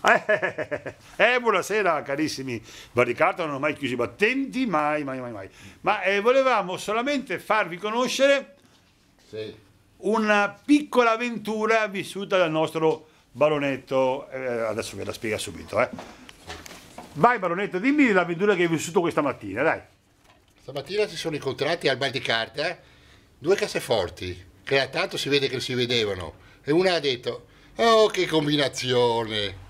Eh, eh, buonasera carissimi, Barricato non ho mai chiuso i battenti, mai, mai, mai, mai. Ma eh, volevamo solamente farvi conoscere sì. una piccola avventura vissuta dal nostro baronetto, eh, adesso ve la spiega subito. Eh. Vai baronetto, dimmi l'avventura che hai vissuto questa mattina, dai. Stamattina si sono incontrati al bar di carta eh. due casseforti, che da tanto si vede che si vedevano, e una ha detto, oh che combinazione!